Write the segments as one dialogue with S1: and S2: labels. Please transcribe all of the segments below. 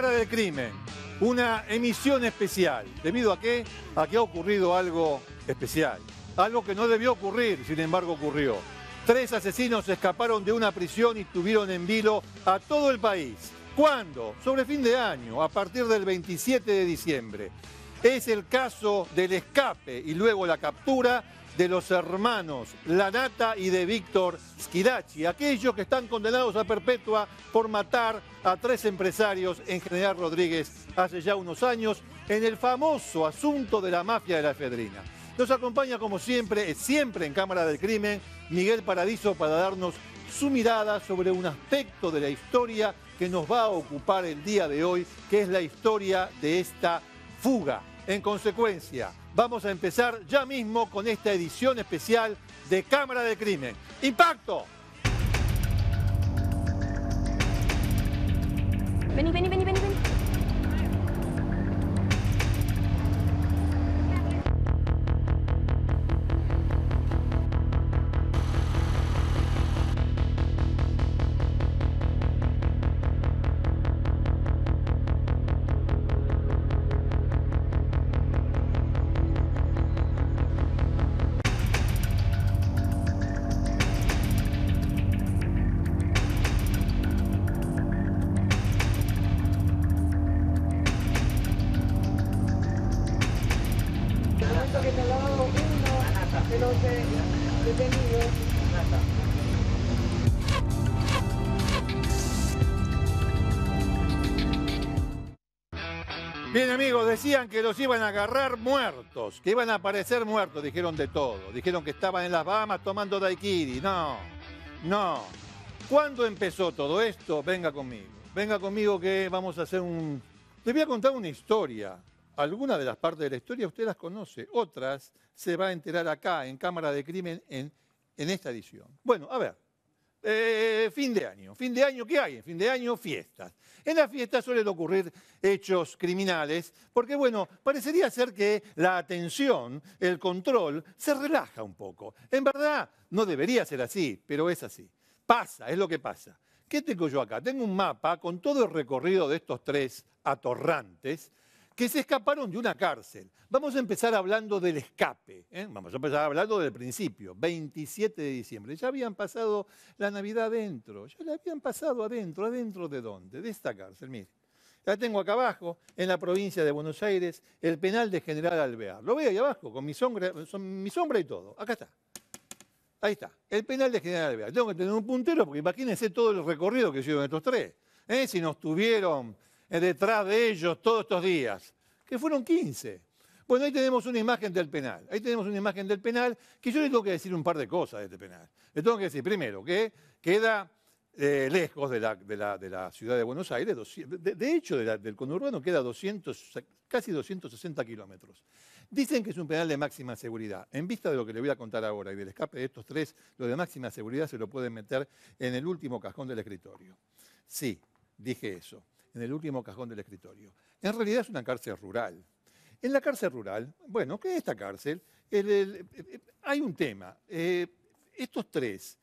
S1: Cámara del Crimen, una emisión especial. ¿Debido a qué? A que ha ocurrido algo especial. Algo que no debió ocurrir, sin embargo ocurrió. Tres asesinos escaparon de una prisión y tuvieron en vilo a todo el país. ¿Cuándo? Sobre fin de año, a partir del 27 de diciembre. Es el caso del escape y luego la captura de los hermanos Lanata y de Víctor Skidachi, aquellos que están condenados a perpetua por matar a tres empresarios en General Rodríguez hace ya unos años en el famoso asunto de la mafia de la efedrina. Nos acompaña como siempre, siempre en Cámara del Crimen, Miguel Paradiso para darnos su mirada sobre un aspecto de la historia que nos va a ocupar el día de hoy, que es la historia de esta fuga. En consecuencia, vamos a empezar ya mismo con esta edición especial de Cámara de Crimen. ¡Impacto! vení, vení. Bien amigos, decían que los iban a agarrar muertos, que iban a aparecer muertos, dijeron de todo. Dijeron que estaban en las Bahamas tomando daiquiri. No, no. ¿Cuándo empezó todo esto? Venga conmigo. Venga conmigo que vamos a hacer un... Te voy a contar una historia algunas de las partes de la historia usted las conoce, otras se va a enterar acá, en Cámara de Crimen, en, esta edición. Bueno, a ver, eh, fin de año. ¿Fin de año qué hay? En fin de año, fiestas. En las fiestas suelen ocurrir hechos criminales, porque bueno, parecería ser que la atención, el control, se relaja un poco. En verdad, no debería ser así, pero es así. Pasa, es lo que pasa. ¿Qué tengo yo acá? Tengo un mapa con todo el recorrido de estos tres atorrantes que se escaparon de una cárcel. Vamos a empezar hablando del escape, ¿eh? vamos a empezar hablando del principio, 27 de diciembre. Ya habían pasado la Navidad adentro, ya la habían pasado adentro, adentro de dónde, de esta cárcel, miren. La tengo acá abajo, en la provincia de Buenos Aires, el penal de General Alvear. Lo veo ahí abajo, con mi sombra, y todo. Acá está. Ahí está, el penal de General Alvear. Tengo que tener un puntero porque imagínense todo el recorrido que hicieron estos tres. ¿eh? Si nos tuvieron eh, detrás de ellos todos estos días, que fueron 15. Bueno, ahí tenemos una imagen del penal. Ahí tenemos una imagen del penal que yo le tengo que decir un par de cosas de este penal. Le tengo que decir, primero, que queda eh, lejos de la, ciudad de Buenos Aires, de, hecho del conurbano queda 200, casi 260 kilómetros. Dicen que es un penal de máxima seguridad. En vista de lo que le voy a contar ahora y del escape de estos tres, lo de máxima seguridad se lo pueden meter en el último cajón del escritorio. Sí, dije eso en el último cajón del escritorio. En realidad es una cárcel rural. En la cárcel rural, bueno, ¿qué es esta cárcel? Eh, hay un tema. Eh, estos tres,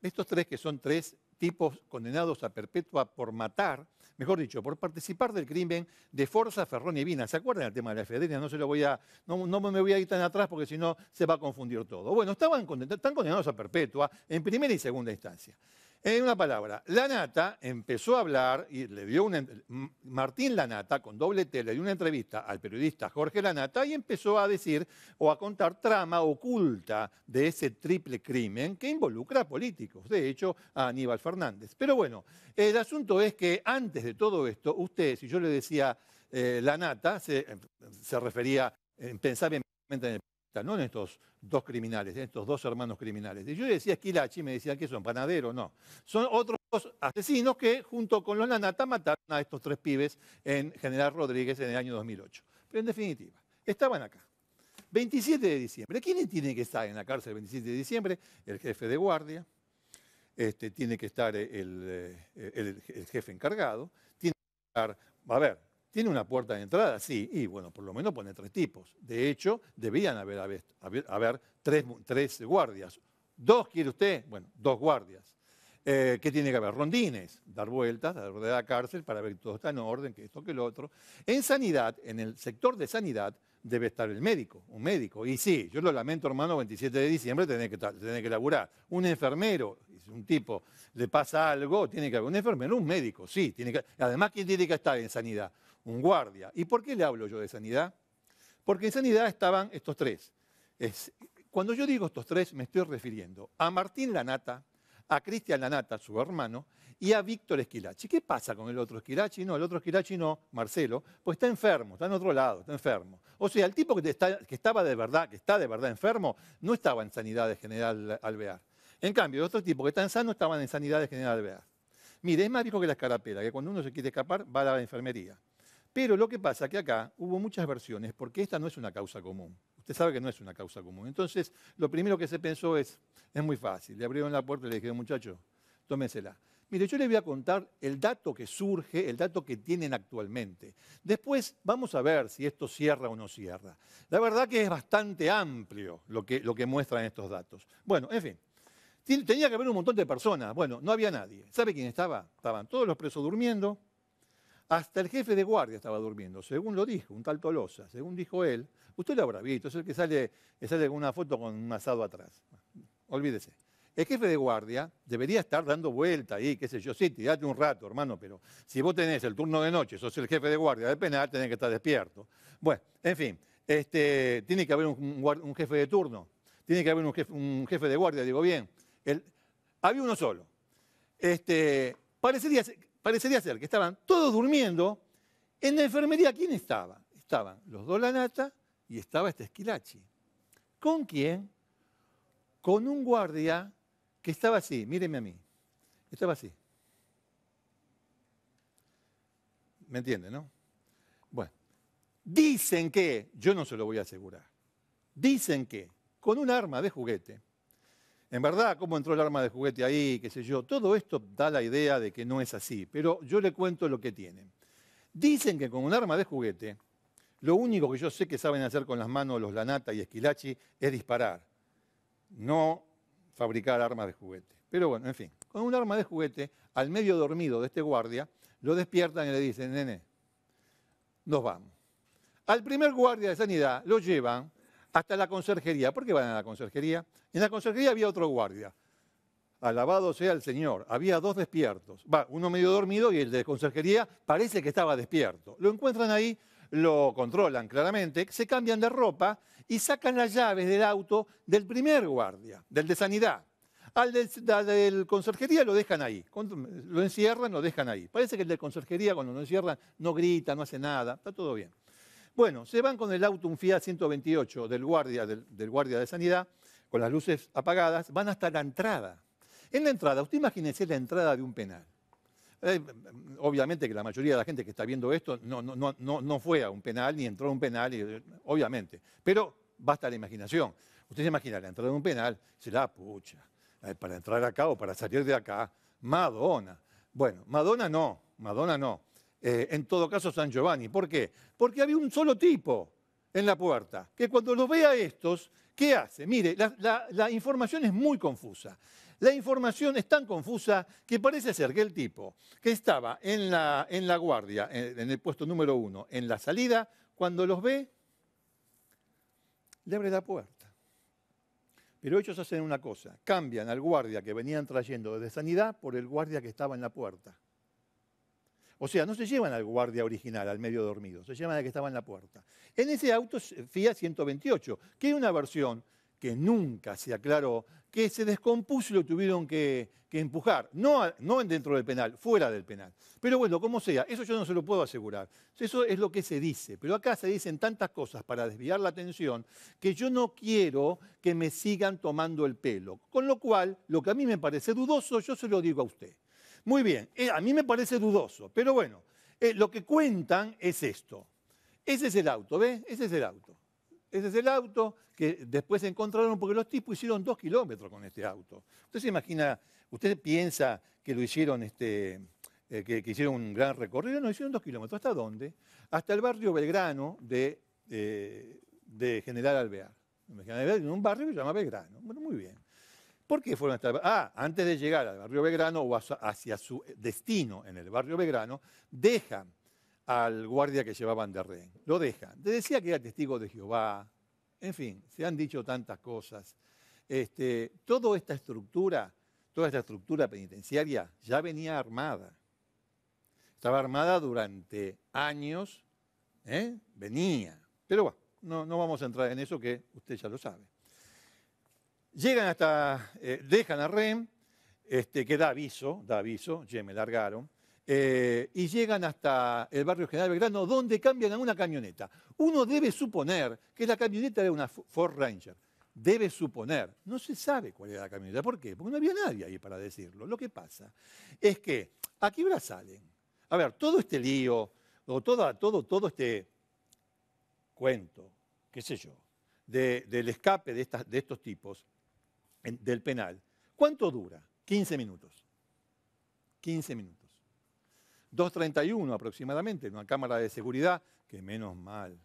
S1: estos tres que son tres tipos condenados a perpetua por matar, mejor dicho, por participar del crimen de Forza Ferrón y Vina. ¿Se acuerdan del tema de la federia No, se lo voy a, no, me voy a ir tan atrás porque si no se va a confundir todo. Bueno, estaban, están condenados a perpetua en primera y segunda instancia. En una palabra, Lanata empezó a hablar y le dio una, Martín Lanata con doble T le dio una entrevista al periodista Jorge Lanata y empezó a decir o a contar trama oculta de ese triple crimen que involucra a políticos, de hecho a Aníbal Fernández. Pero bueno, el asunto es que antes de todo esto, usted, si yo le decía eh, Lanata, se, em, se refería, pensaba en el no en estos dos criminales, en estos dos hermanos criminales. yo decía esquilachi, me decían que son panaderos, no. Son otros asesinos que junto con los nanata mataron a estos tres pibes en General Rodríguez en el año 2008. Pero en definitiva, estaban acá. 27 de diciembre. quién tiene que estar en la cárcel el 27 de diciembre? El jefe de guardia, este, tiene que estar eh, el, el, jefe encargado, tiene que estar, a ver, tiene una puerta de entrada, sí, y bueno, por lo menos pone tres tipos. De hecho, debían haber, tres, tres, guardias. ¿Dos quiere usted? Bueno, dos guardias. Eh, ¿Qué tiene que haber? Rondines, dar vueltas dar de la cárcel para ver que todo está en orden, que esto, que lo otro. En sanidad, en el sector de sanidad, debe estar el médico, un médico. Y sí, yo lo lamento, hermano, 27 de diciembre tiene que, que laburar. Un enfermero, si un tipo le pasa algo, tiene que haber un enfermero, un médico, sí. Tiene que, además, ¿quién tiene que estar en sanidad? un guardia. ¿Y por qué le hablo yo de sanidad? Porque en sanidad estaban estos tres. cuando yo digo estos tres, me estoy refiriendo a Martín Lanata, a Cristian Lanata, su hermano, y a Víctor Esquilachi. ¿Qué pasa con el otro Esquilachi? No, el otro Esquilachi no, Marcelo, pues está enfermo, está en otro lado, está enfermo. O sea, el tipo que, estaba de verdad, que está de verdad enfermo, no estaba en Sanidad de General Alvear. En cambio, el otro tipo que está sano estaba en Sanidad de General Alvear. Mire, es más viejo que la escarapela, que cuando uno se quiere escapar va a la enfermería. Pero lo que pasa es que acá hubo muchas versiones, porque esta no es una causa común. Usted sabe que no es una causa común. Entonces, lo primero que se pensó es, es muy fácil. Le abrieron la puerta y le dijeron, muchacho, tómensela. Mire, yo le voy a contar el dato que surge, el dato que tienen actualmente. Después vamos a ver si esto cierra o no cierra. La verdad que es bastante amplio lo que, lo que muestran estos datos. Bueno, en fin. Tenía que haber un montón de personas. Bueno, no había nadie. ¿Sabe quién estaba? Estaban todos los presos durmiendo, hasta el jefe de guardia estaba durmiendo, según lo dijo, un tal Tolosa, según dijo él. Usted lo habrá visto, es el que sale, sale con una foto con un asado atrás. Olvídese. El jefe de guardia debería estar dando vuelta ahí, qué sé yo, sí, tirate un rato, hermano, pero si vos tenés el turno de noche, sos el jefe de guardia de penal, tenés que estar despierto. Bueno, en fin, este, tiene que haber un, jefe de turno, tiene que haber un jefe, de guardia, digo bien. había uno solo. Este, parecería parecería ser que estaban todos durmiendo. En la enfermería, ¿quién estaba? Estaban los dos la nata y estaba este Esquilachi. ¿Con quién? Con un guardia que estaba así, míreme a mí. Estaba así. ¿Me entiende, no? Bueno, dicen que, yo no se lo voy a asegurar, dicen que con un arma de juguete en verdad, cómo entró el arma de juguete ahí, qué sé yo. Todo esto da la idea de que no es así, pero yo le cuento lo que tienen. Dicen que con un arma de juguete, lo único que yo sé que saben hacer con las manos los Lanata y Esquilachi es disparar, no fabricar armas de juguete. Pero bueno, en fin, con un arma de juguete, al medio dormido de este guardia, lo despiertan y le dicen, nene, nos vamos. Al primer guardia de sanidad lo llevan hasta la conserjería. ¿Por qué van a la conserjería? En la conserjería había otro guardia. Alabado sea el Señor. Había dos despiertos. Va, uno medio dormido y el de conserjería parece que estaba despierto. Lo encuentran ahí, lo controlan claramente, se cambian de ropa y sacan las llaves del auto del primer guardia, del de sanidad. Al del, conserjería lo dejan ahí. Lo encierran, lo dejan ahí. Parece que el de conserjería, cuando lo encierran, no grita, no hace nada. Está todo bien. Bueno, se van con el auto, un Fiat 128 del guardia, del, guardia de sanidad, con las luces apagadas, van hasta la entrada. En la entrada, usted imagínese la entrada de un penal. Eh, obviamente que la mayoría de la gente que está viendo esto no, no, no, no fue a un penal ni entró a un penal, eh, obviamente. Pero basta la imaginación. Usted se imagina la entrada de un penal, se la pucha, eh, para entrar acá o para salir de acá. Madonna. Bueno, Madonna no, Madonna no. Eh, en todo caso San Giovanni. ¿Por qué? Porque había un solo tipo en la puerta, que cuando los ve a estos, ¿qué hace? Mire, la, información es muy confusa. La información es tan confusa que parece ser que el tipo que estaba en la, guardia, en, eh, en el puesto número uno, en la salida, cuando los ve, le abre la puerta. Pero ellos hacen una cosa, cambian al guardia que venían trayendo desde sanidad por el guardia que estaba en la puerta. O sea, no se llevan al guardia original, al medio dormido, se llevan al que estaba en la puerta. En ese auto eh, FIA 128, que es una versión que nunca se aclaró, que se descompuso y lo tuvieron que, empujar. No, no dentro del penal, fuera del penal. Pero bueno, como sea, eso yo no se lo puedo asegurar. Eso es lo que se dice. Pero acá se dicen tantas cosas para desviar la atención que yo no quiero que me sigan tomando el pelo. Con lo cual, lo que a mí me parece dudoso, yo se lo digo a usted. Muy bien, eh, a mí me parece dudoso, pero bueno, eh, lo que cuentan es esto. Ese es el auto, ¿ves? Ese es el auto. Ese es el auto que después encontraron porque los tipos hicieron dos kilómetros con este auto. Usted se imagina, usted piensa que lo hicieron, este, eh, que, hicieron un gran recorrido, no, hicieron dos kilómetros. ¿Hasta dónde? Hasta el barrio Belgrano de, de General Alvear. En un barrio que se llama Belgrano. Bueno, muy bien. ¿Por qué fueron hasta el Ah, antes de llegar al barrio Belgrano o hacia su destino en el barrio Belgrano, dejan al guardia que llevaban de rehén. Lo dejan. decía que era testigo de Jehová. En fin, se han dicho tantas cosas. Este, toda esta estructura, toda esta estructura penitenciaria ya venía armada. Estaba armada durante años, ¿eh? venía. Pero bueno, no vamos a entrar en eso que usted ya lo sabe. Llegan hasta, eh, dejan a Rem, este, que da aviso, da aviso, ya me largaron, eh, y llegan hasta el barrio General Belgrano, donde cambian a una camioneta. Uno debe suponer que la camioneta era una Ford Ranger. Debe suponer, no se sabe cuál era la camioneta. ¿Por qué? Porque no había nadie ahí para decirlo. Lo que pasa es que, ¿a qué salen? A ver, todo este lío, o todo, todo, todo este cuento, qué sé yo, del escape de, estas, de estos tipos, del penal. ¿Cuánto dura? 15 minutos. 15 minutos. 2.31 aproximadamente, en una cámara de seguridad, que menos mal,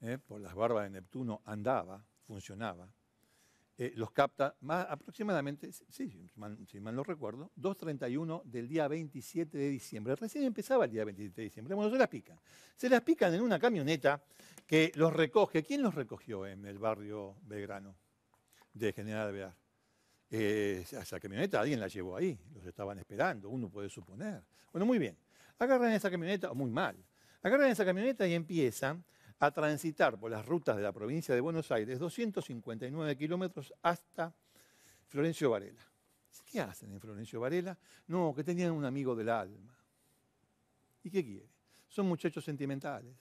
S1: ¿eh? por las barbas de Neptuno andaba, funcionaba. Eh, los capta más aproximadamente, si mal, si mal no recuerdo, 2.31 del día 27 de diciembre. Recién empezaba el día 27 de diciembre. Bueno, se las pican. Se las pican en una camioneta que los recoge. ¿Quién los recogió en el barrio Belgrano de General Alvear? Eh, esa camioneta alguien la llevó ahí, los estaban esperando, uno puede suponer. Bueno, muy bien, agarran esa camioneta, muy mal, agarran esa camioneta y empiezan a transitar por las rutas de la provincia de Buenos Aires, 259 kilómetros hasta Florencio Varela. ¿Qué hacen en Florencio Varela? No, que tenían un amigo del alma. ¿Y qué quiere? Son muchachos sentimentales.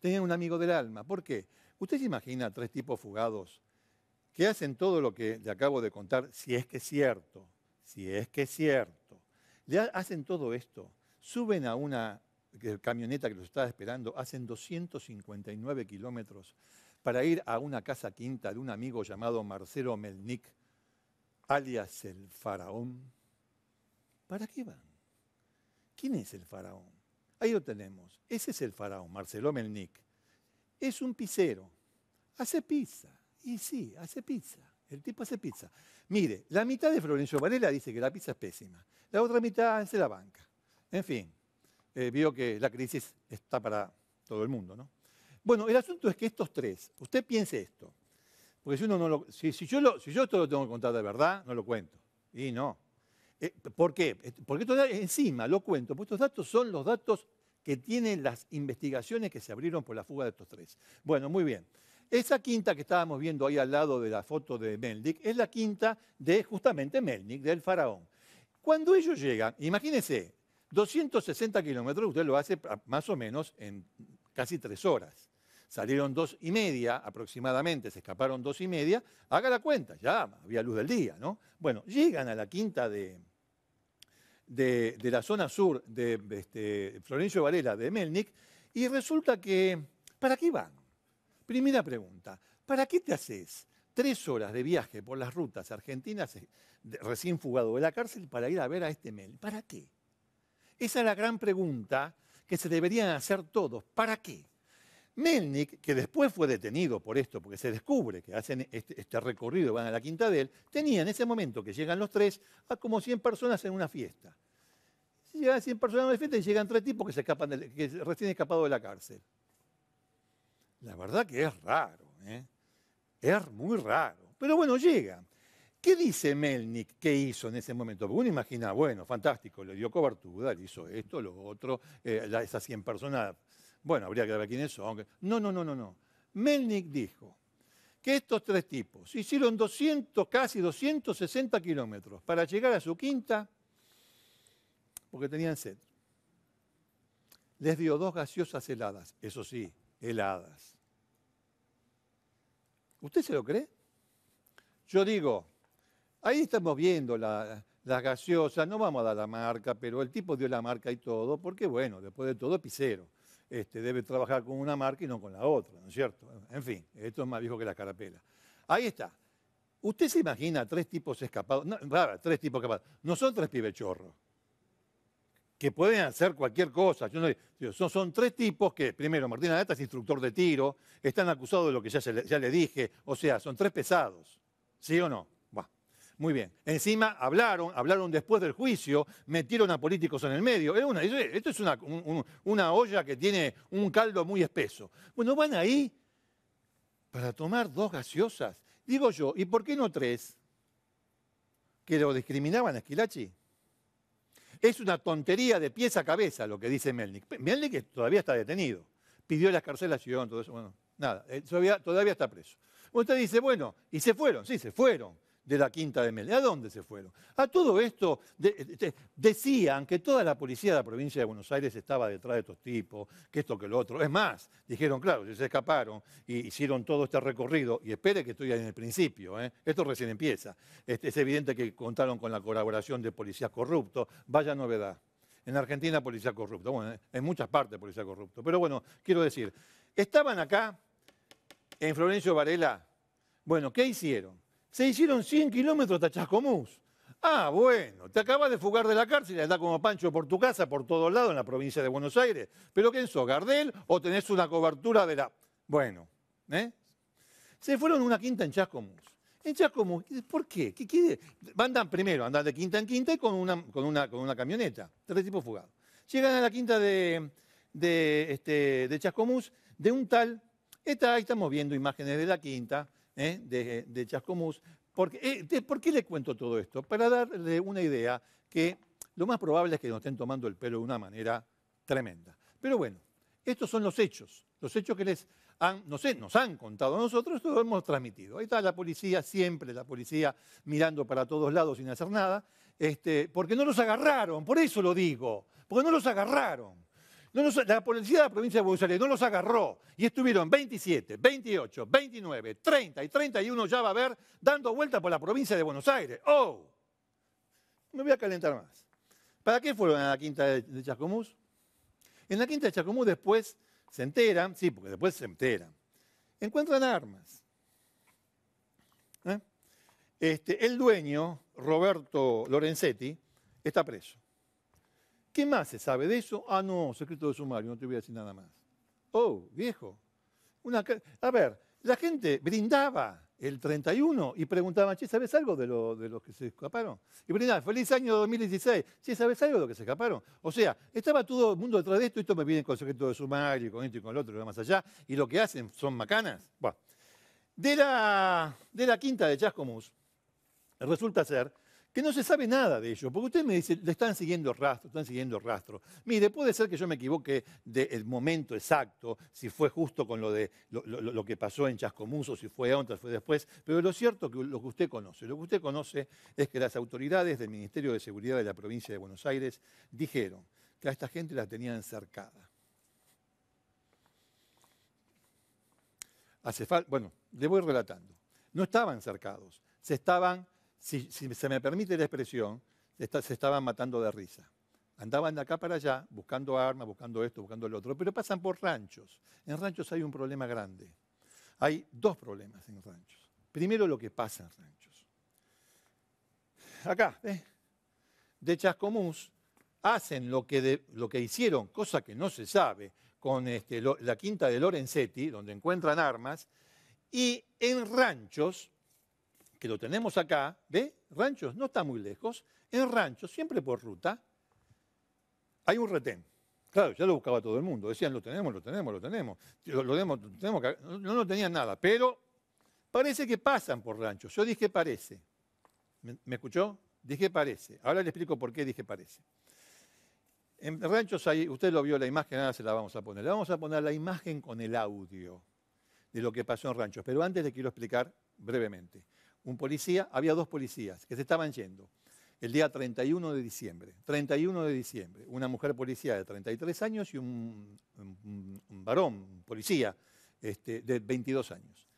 S1: Tenían un amigo del alma. ¿Por qué? Usted se imagina tres tipos fugados que hacen todo lo que le acabo de contar, si es que es cierto, si es que es cierto, le hacen todo esto, suben a una camioneta que los está esperando, hacen 259 kilómetros para ir a una casa quinta de un amigo llamado Marcelo Melnik, alias el faraón. ¿Para qué van? ¿Quién es el faraón? Ahí lo tenemos. Ese es el faraón, Marcelo Melnik. Es un pisero. Hace pizza y sí, hace pizza. El tipo hace pizza. Mire, la mitad de Florencio Varela dice que la pizza es pésima. La otra mitad hace la banca. En fin, eh, vio que la crisis está para todo el mundo, ¿no? Bueno, el asunto es que estos tres, usted piense esto, porque si no lo, si, yo esto lo tengo que contar de verdad, no lo cuento. Y no. Eh, ¿Por qué? Eh, porque encima lo cuento, porque estos datos son los datos que tienen las investigaciones que se abrieron por la fuga de estos tres. Bueno, muy bien. Esa quinta que estábamos viendo ahí al lado de la foto de Melnik es la quinta de justamente Melnik, del faraón. Cuando ellos llegan, imagínense, 260 kilómetros, usted lo hace más o menos en casi tres horas. Salieron dos y media aproximadamente, se escaparon dos y media. Haga la cuenta, ya había luz del día, ¿no? Bueno, llegan a la quinta de, de, la zona sur de este, Florencio Varela, de Melnik, y resulta que, ¿para qué van? Primera pregunta, ¿para qué te haces tres horas de viaje por las rutas argentinas eh, recién fugado de la cárcel para ir a ver a este Mel? ¿Para qué? Esa es la gran pregunta que se deberían hacer todos. ¿Para qué? Melnik, que después fue detenido por esto, porque se descubre que hacen este, este recorrido, van a la quinta de él, tenía en ese momento que llegan los tres a como 100 personas en una fiesta. llegan 100 personas en una fiesta y llegan tres tipos que, se escapan que recién escapado de la cárcel. La verdad que es raro, ¿eh? es muy raro. Pero bueno, llega. ¿Qué dice Melnik que hizo en ese momento? Porque uno imagina, bueno, fantástico, le dio cobertura, le hizo esto, lo otro, eh, esas 100 personas, bueno, habría que ver quiénes son. No, no, no, no, no. Melnik dijo que estos tres tipos hicieron 200, casi 260 kilómetros para llegar a su quinta porque tenían sed. Les dio dos gaseosas heladas, eso sí, heladas ¿Usted se lo cree? Yo digo, ahí estamos viendo las gaseosas, no vamos a dar la marca, pero el tipo dio la marca y todo, porque bueno, después de todo, Picero. Este, debe trabajar con una marca y no con la otra, ¿no es cierto? En fin, esto es más viejo que la carapela. Ahí está. ¿Usted se imagina tres tipos escapados? No, tres tipos escapados. No son tres pibechorros que pueden hacer cualquier cosa. son, tres tipos que, primero, Martín Data es instructor de tiro, están acusados de lo que ya, le, dije, o sea, son tres pesados, ¿sí o no? Muy bien. Encima hablaron, hablaron después del juicio, metieron a políticos en el medio. Es una, esto es una, una olla que tiene un caldo muy espeso. Bueno, van ahí para tomar dos gaseosas. Digo yo, ¿y por qué no tres? ¿Que lo discriminaban a Esquilachi? Es una tontería de pies a cabeza lo que dice Melnik. Melnik todavía está detenido. Pidió la escarcelación, todo eso. Bueno, nada, todavía, todavía está preso. Usted dice, bueno, y se fueron, sí, se fueron de la Quinta de Mel. ¿A dónde se fueron? A todo esto este, decían que toda la policía de la provincia de Buenos Aires estaba detrás de estos tipos, que esto, que lo otro. Es más, dijeron, claro, se escaparon y hicieron todo este recorrido, y espere que estoy ahí en el principio, ¿eh? esto recién empieza. Este, es evidente que contaron con la colaboración de policías corruptos. Vaya novedad. En Argentina, policía corruptos Bueno, en muchas partes, policía corrupto. Pero bueno, quiero decir, estaban acá en Florencio Varela. Bueno, ¿qué hicieron? Se hicieron 100 kilómetros hasta Chascomús. Ah, bueno, te acabas de fugar de la cárcel y como pancho por tu casa, por todos lados, en la provincia de Buenos Aires. ¿Pero quién sos, Gardel? ¿O tenés una cobertura de la...? Bueno, ¿eh? Se fueron a una quinta en Chascomús. En Chascomús, ¿por qué? ¿Qué, quiere? Andan primero, andan de quinta en quinta y con una, con una, con una camioneta. Tres tipos fugados. Llegan a la quinta de, de, este, de Chascomús de un tal... está ahí estamos viendo imágenes de la quinta ¿eh? de, Chascomús. Porque, eh, ¿Por qué le cuento todo esto? Para darle una idea que lo más probable es que nos estén tomando el pelo de una manera tremenda. Pero bueno, estos son los hechos, los hechos que les han, no sé, nos han contado nosotros, lo hemos transmitido. Ahí está la policía, siempre la policía mirando para todos lados sin hacer nada, este, porque no los agarraron, por eso lo digo, porque no los agarraron la policía de la provincia de Buenos Aires no los agarró y estuvieron 27, 28, 29, 30 y 31 ya va a haber dando vueltas por la provincia de Buenos Aires. ¡Oh! Me voy a calentar más. ¿Para qué fueron a la quinta de, Chacomús? En la quinta de Chacomús después se enteran, sí, porque después se enteran, encuentran armas. ¿Eh? Este, el dueño, Roberto Lorenzetti, está preso. ¿Qué más se sabe de eso? Ah, no, secreto de sumario, no te voy a decir nada más. Oh, viejo. a ver, la gente brindaba el 31 y preguntaba, che, ¿sabes algo de, los que se escaparon? Y brindaba, feliz año 2016, che, ¿sabes algo de los que se escaparon? O sea, estaba todo el mundo detrás de esto, esto me viene con secreto de sumario, con esto y con el otro, y más allá, y lo que hacen son macanas. Bueno, de la, quinta de Chascomus resulta ser que no se sabe nada de ellos, porque usted me dice le están siguiendo rastro, están siguiendo rastro. Mire, puede ser que yo me equivoque del momento exacto, si fue justo con lo, de, lo, que pasó en Chascomuso, si fue antes, fue después, pero lo cierto que lo que usted conoce, lo que usted conoce es que las autoridades del Ministerio de Seguridad de la provincia de Buenos Aires dijeron que a esta gente la tenían cercada. Hace bueno, le voy relatando. No estaban cercados, se estaban si, se me permite la expresión, se, estaban matando de risa. Andaban de acá para allá, buscando armas, buscando esto, buscando lo otro, pero pasan por ranchos. En ranchos hay un problema grande. Hay dos problemas en ranchos. Primero lo que pasa en ranchos. Acá, ¿ves? ¿eh? De Chascomús hacen lo que, lo que hicieron, cosa que no se sabe, con este, la quinta de Lorenzetti, donde encuentran armas, y en ranchos que lo tenemos acá, ¿ve? Ranchos, no está muy lejos. En Ranchos, siempre por ruta, hay un retén. Claro, ya lo buscaba todo el mundo. Decían, lo tenemos, lo tenemos, lo tenemos. Lo, lo tenemos, no, no tenían nada, pero parece que pasan por Ranchos. Yo dije parece. ¿Me, escuchó? Dije parece. Ahora le explico por qué dije parece. En Ranchos hay, usted lo vio la imagen, ahora se la vamos a poner. Le vamos a poner la imagen con el audio de lo que pasó en Ranchos. Pero antes le quiero explicar brevemente un policía, había dos policías que se estaban yendo. El día 31 de diciembre, 31 de diciembre, una mujer policía de 33 años y un, varón, un policía, este, de 22 años.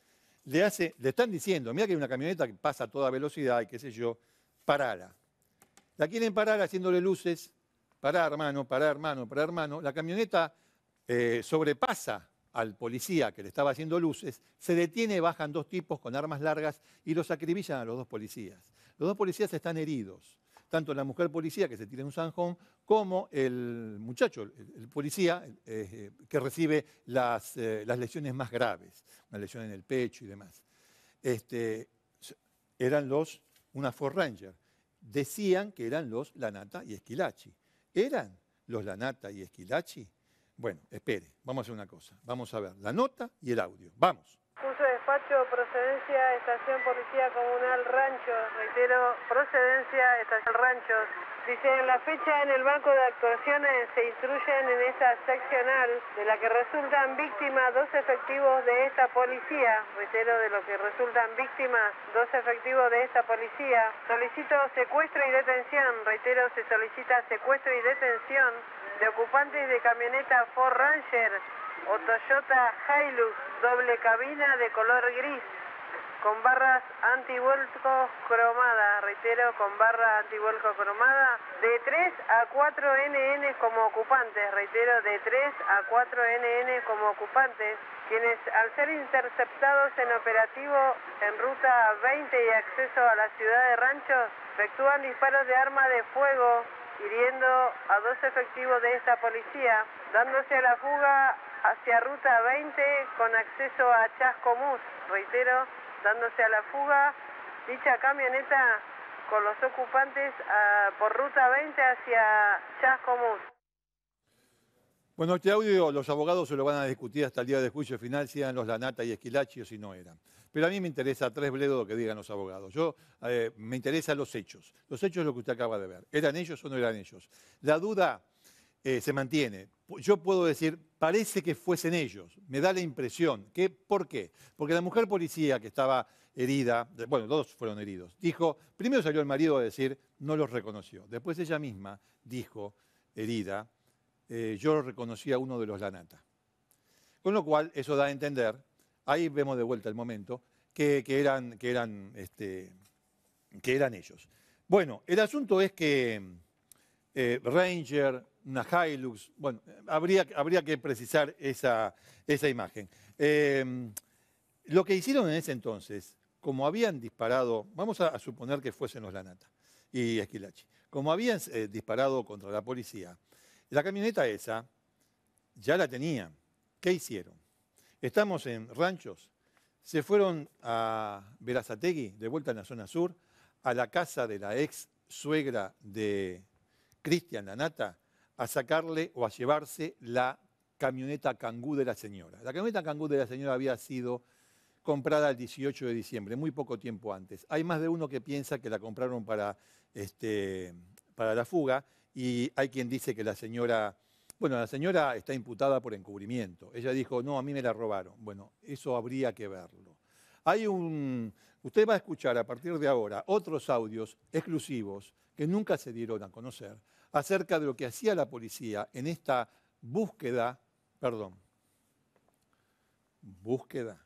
S1: Le, están diciendo, mira que hay una camioneta que pasa a toda velocidad y qué sé yo, parala. La quieren parar haciéndole luces, pará hermano, pará hermano, pará hermano. La camioneta eh, sobrepasa al policía que le estaba haciendo luces, se detiene, bajan dos tipos con armas largas y los acribillan a los dos policías. Los dos policías están heridos, tanto la mujer policía que se tira en un sanjón como el muchacho, el, policía eh, eh, que recibe eh, las, lesiones más graves, una lesión en el pecho y demás. Este, eran los, una Ford Ranger. Decían que eran los Lanata y Esquilachi. ¿Eran los Lanata y Esquilachi? Bueno, espere, vamos a hacer una cosa. Vamos a ver la nota y el audio. Vamos. Curso de
S2: despacho, procedencia, estación policía comunal Ranchos. Reitero, procedencia, estación Ranchos. Dice, en la fecha en el banco de actuaciones se instruyen en esta seccional de la que resultan víctimas dos efectivos de esta policía. Reitero, de lo que resultan víctimas dos efectivos de esta policía. Solicito secuestro y detención. Reitero, se solicita secuestro y detención de ocupantes de camioneta Ford Ranger o Toyota Hilux doble cabina de color gris con barras antivuelco cromada, reitero, con barra antivuelco cromada, de 3 a 4 NN como ocupantes, reitero, de 3 a 4 NN como ocupantes, quienes al ser interceptados en operativo en ruta 20 y acceso a la ciudad de Rancho efectúan disparos de arma de fuego hiriendo a dos efectivos de esta policía, dándose a la fuga hacia Ruta 20 con acceso a Chascomús. Reitero, dándose a la fuga dicha camioneta con los ocupantes ah, por Ruta 20 hacia Chascomús.
S1: Bueno, este audio los abogados se lo van a discutir hasta el día de juicio final si eran los Lanata y Esquilachi o si no eran. Pero a mí me interesa tres bledos lo que digan los abogados. Yo eh, me interesan los hechos. Los hechos es lo que usted acaba de ver. ¿Eran ellos o no eran ellos? La duda eh, se mantiene. Yo puedo decir, parece que fuesen ellos. Me da la impresión. Que, ¿Por qué? Porque la mujer policía que estaba herida, bueno, todos fueron heridos, dijo, primero salió el marido a decir, no los reconoció. Después ella misma dijo, herida, eh, yo yo reconocí a uno de los Lanata. Con lo cual, eso da a entender ahí vemos de vuelta el momento, este, que, eran, ellos. Bueno, el asunto es que eh, Ranger, Nahailux, bueno, habría, que precisar esa, imagen. Em, lo que hicieron en ese entonces, como habían disparado, vamos a, suponer que fuesen los Lanata y Esquilachi, como habían eh, disparado contra la policía, la camioneta esa ya la tenían. ¿Qué hicieron? Estamos en ranchos. Se fueron a Verazategui, de vuelta en la zona sur, a la casa de la ex suegra de Cristian Lanata, a sacarle o a llevarse la camioneta Cangú de la señora. La camioneta Cangú de la señora había sido comprada el 18 de diciembre, muy poco tiempo antes. Hay más de uno que piensa que la compraron para, este, para la fuga y hay quien dice que la señora bueno, la señora está imputada por encubrimiento. Ella dijo, no, a mí me la robaron. Bueno, eso habría que verlo. Hay un... Usted va a escuchar a partir de ahora otros audios exclusivos que nunca se dieron a conocer acerca de lo que hacía la policía en esta búsqueda, perdón, búsqueda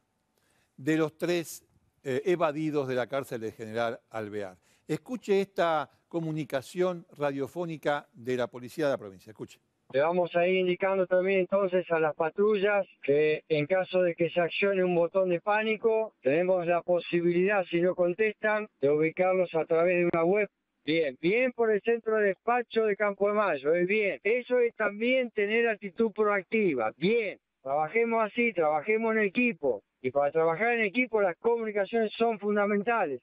S1: de los tres eh, evadidos de la cárcel de General Alvear. Escuche esta comunicación radiofónica de la policía de la provincia. Escuche.
S3: Le vamos a ir indicando también entonces a las patrullas que en caso de que se accione un botón de pánico, tenemos la posibilidad, si no contestan, de ubicarlos a través de una web Bien, bien por el centro de despacho de Campo de Mayo, es ¿eh? bien. Eso es también tener actitud proactiva, bien. Trabajemos así, trabajemos en equipo. Y para trabajar en
S1: equipo las comunicaciones son fundamentales.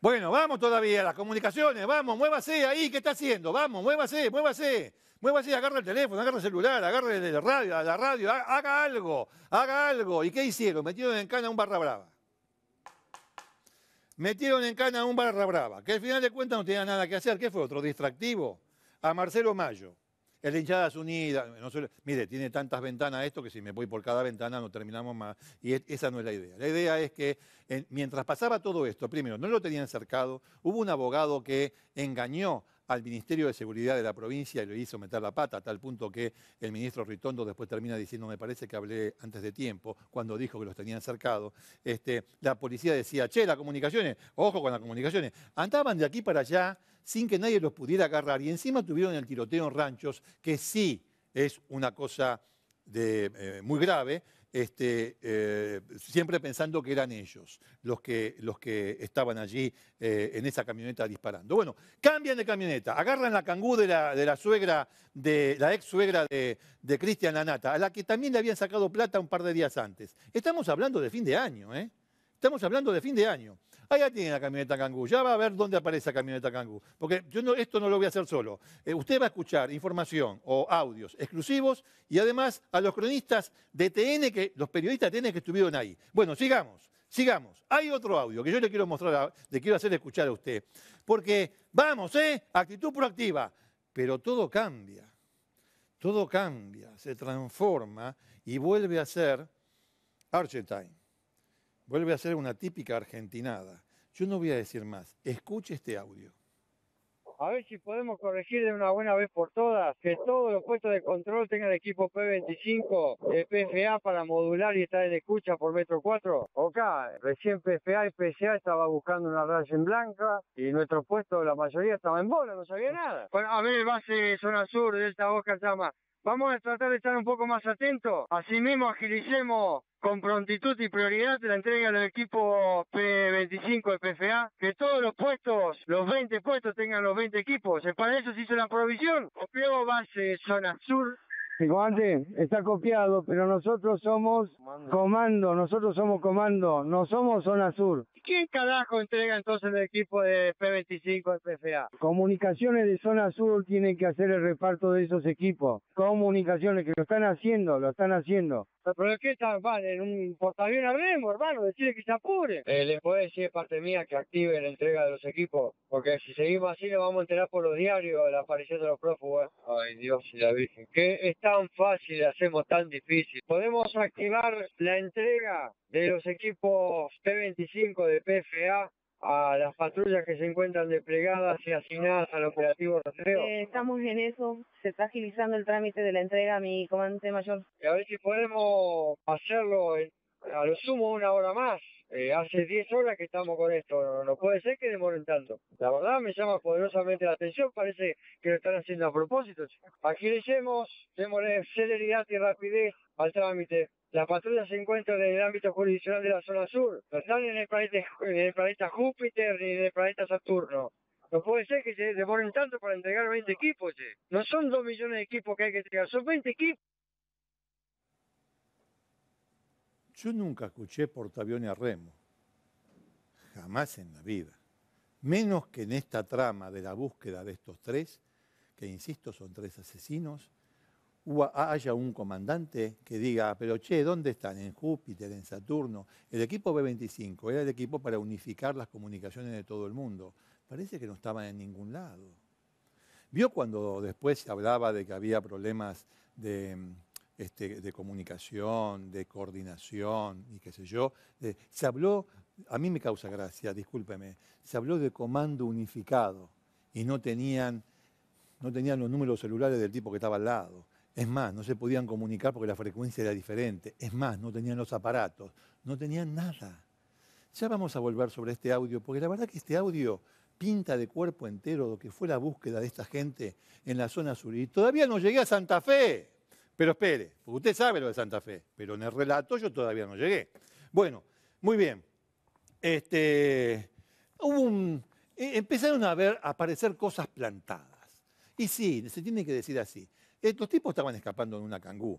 S1: Bueno, vamos todavía, las comunicaciones, vamos, muévase ahí, ¿qué está haciendo? Vamos, muévase, muévase, muévase, agarra el teléfono, agarra el celular, agarra el radio, la radio, haga algo, haga algo. ¿Y qué hicieron? Metieron en cana un barra brava. Metieron en cana un barra brava, que al final de cuentas no tenía nada que hacer, ¿qué fue otro? Distractivo. A Marcelo Mayo. El hinchada hinchadas unidas, mire, tiene tantas ventanas esto que si me voy por cada ventana no terminamos más. Y esa no es la idea. La idea es que mientras pasaba todo esto, primero, no lo tenían cercado, hubo un abogado que engañó al Ministerio de Seguridad de la provincia y le hizo meter la pata, a tal punto que el ministro Ritondo después termina diciendo, me parece que hablé antes de tiempo, cuando dijo que los tenían cercados. Este, la policía decía, che, las comunicaciones, ojo con las comunicaciones. Andaban de aquí para allá sin que nadie los pudiera agarrar y encima tuvieron el tiroteo en ranchos, que sí es una cosa eh, muy grave, este, eh, siempre pensando que eran ellos los que, los que estaban allí eh, en esa camioneta disparando. Bueno, cambian de camioneta, agarran la cangú de la, de la suegra, de la ex suegra de, Cristian Lanata, a la que también le habían sacado plata un par de días antes. Estamos hablando de fin de año, ¿eh? Estamos hablando de fin de año. Allá tiene la camioneta Cangú. Ya va a ver dónde aparece la camioneta Cangú. Porque yo esto no lo voy a hacer solo. Eh, usted va a escuchar información o audios exclusivos y además a los cronistas de TN, que, los periodistas de TN que estuvieron ahí. Bueno, sigamos, sigamos. Hay otro audio que yo le quiero mostrar, le quiero hacer escuchar a usted. Porque vamos, ¿eh? Actitud proactiva. Pero todo cambia. Todo cambia, se transforma y vuelve a ser Argentine vuelve a ser una típica argentinada. Yo no voy a decir más. Escuche este audio.
S3: A ver si podemos corregir de una buena vez por todas que todos los puestos de control tengan equipo P25 de PFA para modular y estar en escucha por metro 4. Acá, recién PFA y PSA estaba buscando una raya en blanca y nuestro puesto, la mayoría estaba en bola, no sabía nada. Bueno, a ver, base zona sur, Delta Oscar llama. Vamos a tratar de estar un poco más atentos. Asimismo, agilicemos con prontitud y prioridad la entrega del equipo P25 de PFA, que todos los puestos, los 20 puestos tengan los 20 equipos. Para eso se hizo la provisión. Copiamos base zona sur. comandante está copiado, pero nosotros somos comando, nosotros somos comando, no somos zona sur quién carajo entrega entonces el equipo de P25 al PFA? Comunicaciones de Zona Sur tienen que hacer el reparto de esos equipos. Comunicaciones que lo están haciendo, lo están haciendo. Pero es que están, vale? en un portaavión hablemos, hermano, decirle que se apure. Eh, le puedo decir parte mía que active la entrega de los equipos, porque si seguimos así nos vamos a enterar por los diarios de la aparición de los prófugos. ¿eh? Ay, Dios y la Virgen. Que es tan fácil, hacemos tan difícil. Podemos activar la entrega de los equipos P25 de PFA a las patrullas que se encuentran desplegadas y asignadas al operativo rastreo? Eh, estamos en eso, se está agilizando el trámite de la entrega a mi comandante mayor. a ver si podemos hacerlo a lo sumo una hora más. Eh, hace 10 horas que estamos con esto, no, no, puede ser que demoren tanto. La verdad me llama poderosamente la atención, parece que lo están haciendo a propósito. Agilicemos, démosle celeridad y rapidez al trámite. La patrulla se encuentra en el ámbito jurisdiccional de la zona sur, no están en el planeta, planeta Júpiter ni en el planeta Saturno. No puede ser que se demoren tanto para entregar 20 equipos, No son 2 millones de equipos que hay que entregar, son 20 equipos.
S1: Yo nunca escuché portaaviones a remo. Jamás en la vida. Menos que en esta trama de la búsqueda de estos tres, que insisto son tres asesinos, haya un comandante que diga, pero che, ¿dónde están? En Júpiter, en Saturno. El equipo B25 era el equipo para unificar las comunicaciones de todo el mundo. Parece que no estaban en ningún lado. Vio cuando después se hablaba de que había problemas de, este, de comunicación, de coordinación y qué sé yo. Eh, se habló, a mí me causa gracia, discúlpeme, se habló de comando unificado y no tenían, no tenían los números celulares del tipo que estaba al lado. Es más, no se podían comunicar porque la frecuencia era diferente. Es más, no tenían los aparatos, no tenían nada. Ya vamos a volver sobre este audio, porque la verdad que este audio pinta de cuerpo entero lo que fue la búsqueda de esta gente en la zona sur. Y todavía no llegué a Santa Fe. Pero espere, porque usted sabe lo de Santa Fe, pero en el relato yo todavía no llegué. Bueno, muy bien. Este, eh, empezaron a ver aparecer cosas plantadas. Y sí, se tiene que decir así. Estos tipos estaban escapando en una cangú.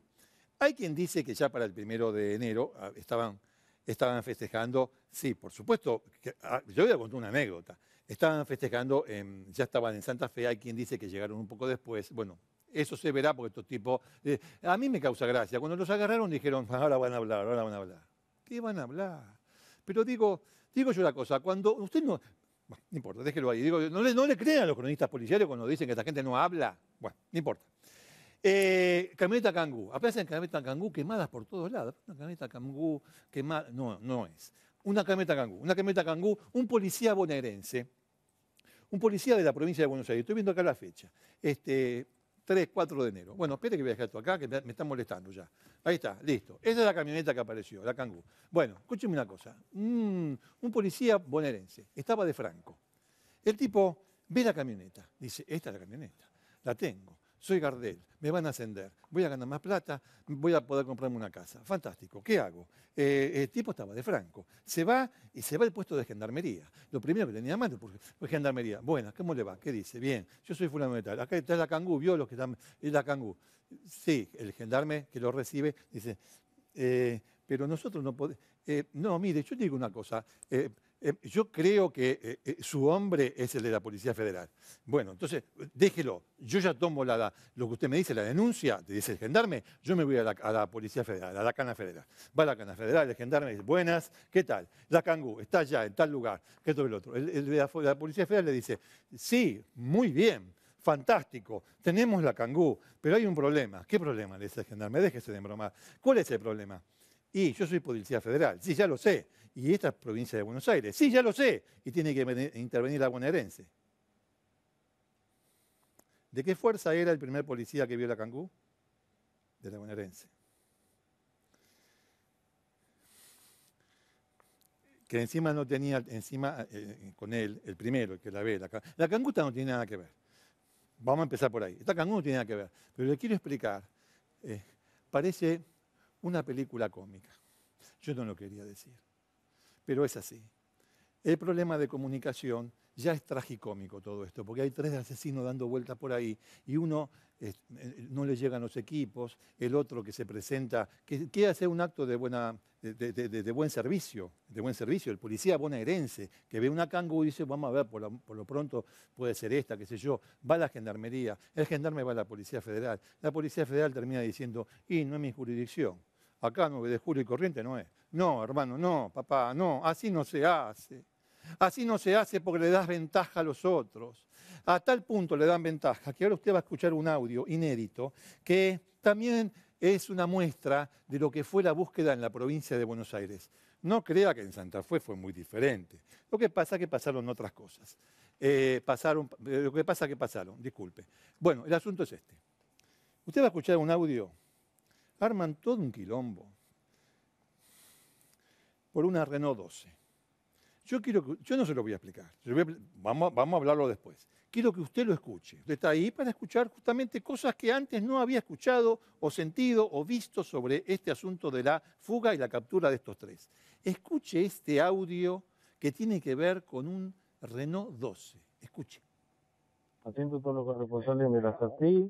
S1: Hay quien dice que ya para el primero de enero ah, estaban, estaban festejando, sí, por supuesto, ah, yo voy a contar una anécdota. Estaban festejando, ya estaban en Santa Fe, hay quien dice que llegaron un poco después. Bueno, eso se verá porque estos tipos. Eh, a mí me causa gracia. Cuando los agarraron dijeron, ah, ahora van a hablar, ahora van a hablar. ¿Qué van a hablar? Pero digo, digo yo una cosa, cuando usted no. Bueno, no importa, déjelo ahí. no le, no le crean a los cronistas policiales cuando dicen que esta gente no habla. Bueno, no importa. Eh, camioneta Kangoo. Aparecen camionetas Kangoo quemadas por todos lados. Una camioneta Kangoo quemada. No, no es. Una camioneta Kangoo. Una camioneta cangú Un policía bonaerense. Un policía de la provincia de Buenos Aires. Estoy viendo acá la fecha. Este, 3, 4 de enero. Bueno, espere que voy a dejar esto acá, que me, está molestando ya. Ahí está, listo. Esa es la camioneta que apareció, la cangú Bueno, escúcheme una cosa. Mm, un policía bonaerense. Estaba de Franco. El tipo ve la camioneta. Dice, esta es la camioneta. La tengo soy Gardel, me van a ascender, voy a ganar más plata, voy a poder comprarme una casa. Fantástico, ¿qué hago? Eh, el tipo estaba de Franco, se va y se va al puesto de gendarmería. Lo primero que tenía mano fue pues, gendarmería. Bueno, ¿cómo le va? ¿Qué dice? Bien, yo soy fundamental. Acá está la cangú, vio lo que están... es la cangú. Sí, el gendarme que lo recibe dice, eh, pero nosotros no podemos... Eh, no, mire, yo digo una cosa. Eh, yo creo que eh, eh, su hombre es el de la Policía Federal. Bueno, entonces, déjelo. Yo ya tomo la, lo que usted me dice, la denuncia, te dice el gendarme, yo me voy a la, Policía Federal, a la Cana Federal. Va a la Cana Federal, el gendarme dice, buenas, ¿qué tal? La Cangú, está allá, en tal lugar, que todo el otro. El, de la, Policía Federal le dice, sí, muy bien, fantástico, tenemos la Cangú, pero hay un problema. ¿Qué problema? Le dice el gendarme, déjese de bromar. ¿Cuál es el problema? Y yo soy policía federal, sí, ya lo sé. Y esta es provincia de Buenos Aires, sí, ya lo sé. Y tiene que intervenir la bonaerense. ¿De qué fuerza era el primer policía que vio la cangú? De la bonaerense. Que encima no tenía, encima eh, con él, el primero que la ve, la, la canguta no tiene nada que ver. Vamos a empezar por ahí. Esta cangú no tiene nada que ver. Pero le quiero explicar. Eh, parece una película cómica. Yo no lo quería decir, pero es así. El problema de comunicación ya es tragicómico todo esto, porque hay tres asesinos dando vueltas por ahí y uno eh, no le llegan los equipos, el otro que se presenta, que quiere hacer un acto de, buena, de, buen servicio, de buen servicio, el policía bonaerense, que ve una canguro y dice, vamos a ver, por, por lo pronto puede ser esta, qué sé yo, va a la gendarmería, el gendarme va a la Policía Federal, la Policía Federal termina diciendo, y no es mi jurisdicción. Acá no, de julio y corriente no es. No, hermano, no, papá, no, así no se hace. Así no se hace porque le das ventaja a los otros. A tal punto le dan ventaja que ahora usted va a escuchar un audio inédito que también es una muestra de lo que fue la búsqueda en la provincia de Buenos Aires. No crea que en Santa Fe fue muy diferente. Lo que pasa es que pasaron otras cosas. Eh, pasaron, eh, lo que pasa es que pasaron, disculpe. Bueno, el asunto es este. Usted va a escuchar un audio arman todo un quilombo por una Renault 12. Yo, quiero yo no se lo voy a explicar, vamos, vamos, a hablarlo después. Quiero que usted lo escuche. Usted está ahí para escuchar justamente cosas que antes no había escuchado o sentido o visto sobre este asunto de la fuga y la captura de estos tres. Escuche este audio que tiene que ver con un Renault 12. Escuche
S3: haciendo todo los corresponsable de las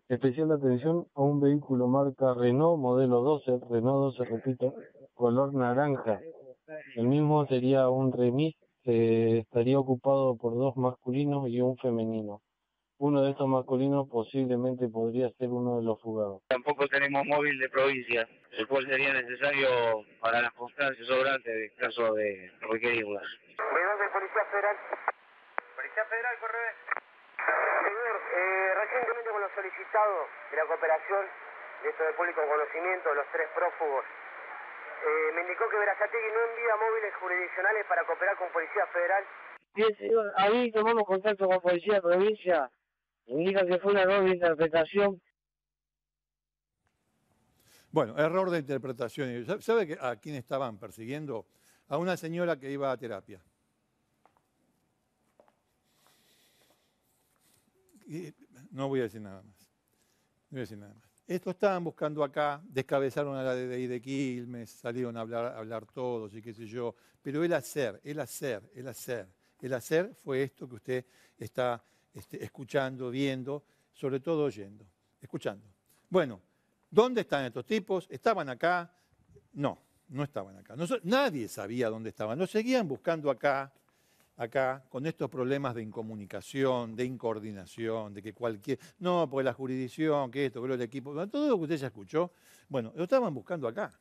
S3: Especial atención a un vehículo marca Renault, modelo 12, Renault 12, repito, color naranja. El mismo sería un remis, estaría ocupado por dos masculinos y un femenino. Uno de estos masculinos posiblemente podría ser uno de los fugados. Tampoco tenemos móvil de provincia, el cual sería necesario para las constancias sobrantes en caso de requerirlas.
S2: Policía Federal. Policía Federal,
S3: corre. solicitado de la cooperación de esto del público conocimiento, de los tres prófugos. Eh, me indicó que Verazategui no envía móviles jurisdiccionales para cooperar con Policía Federal. Ahí tomamos contacto con Policía de Provincia. Indica que fue un error de interpretación.
S1: Bueno, error de interpretación. ¿Sabe a quién estaban persiguiendo? A una señora que iba a terapia. no voy a decir nada más voy a decir nada más. Esto estaban buscando acá, descabezaron a la DDI de Quilmes, salieron a hablar, hablar todos y qué sé yo, pero el hacer, el hacer, el hacer, el hacer fue esto que usted está este, escuchando, viendo, sobre todo oyendo, escuchando. Bueno, ¿dónde están estos tipos? ¿Estaban acá? No, no estaban acá. nadie sabía dónde estaban. No seguían buscando acá, acá con estos problemas de incomunicación, de incoordinación, de que cualquier... No, pues la jurisdicción, que esto, que lo del equipo, todo lo que usted ya escuchó, bueno, lo estaban buscando acá.